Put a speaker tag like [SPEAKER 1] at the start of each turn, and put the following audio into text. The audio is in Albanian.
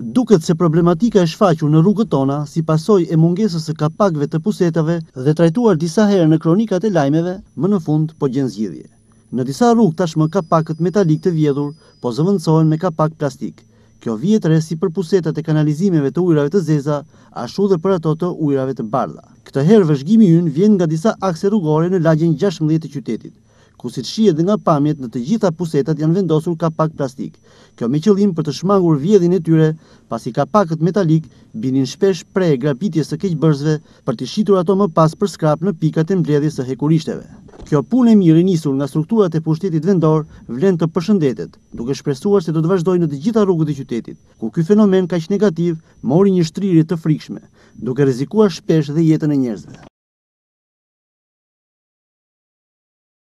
[SPEAKER 1] duket se problematika
[SPEAKER 2] e shfaqur në rrugët tona si pasoj e mungesës e kapakve të pusetave dhe trajtuar disa herë në kronikat e lajmeve, më në fund po gjenë zgjidhje. Në disa rrugë tashmë kapakët metalik të vjedhur, po zëvëndsohen me kapak plastik. Kjo vjetër e si për pusetat e kanalizimeve të ujrave të zeza, ashtu dhe për ato të ujrave të bardha. Këtë herë vëzhgimi ynë vjen nga disa akse rrugore në lagjen 16 të qytetit ku si të shijet dhe nga pamjet në të gjitha pusetat janë vendosur kapak plastik. Kjo me qëllim për të shmangur vjedhin e tyre, pasi kapakët metalik binin shpesh pre e grapitje së keqë për të shitur ato më pas për skrap në pikat e mbledhje së hekurishteve. Kjo pun e mirë njësur nga strukturat e pushtetit vendor vlen të përshëndetet, duke shpresuar se do të vazhdoj në të gjitha rrugët e qytetit, ku ky fenomen ka negativ, mori një shtririt të frikshme, duke rrezikuar shpesh dhe jetën e njerëzve.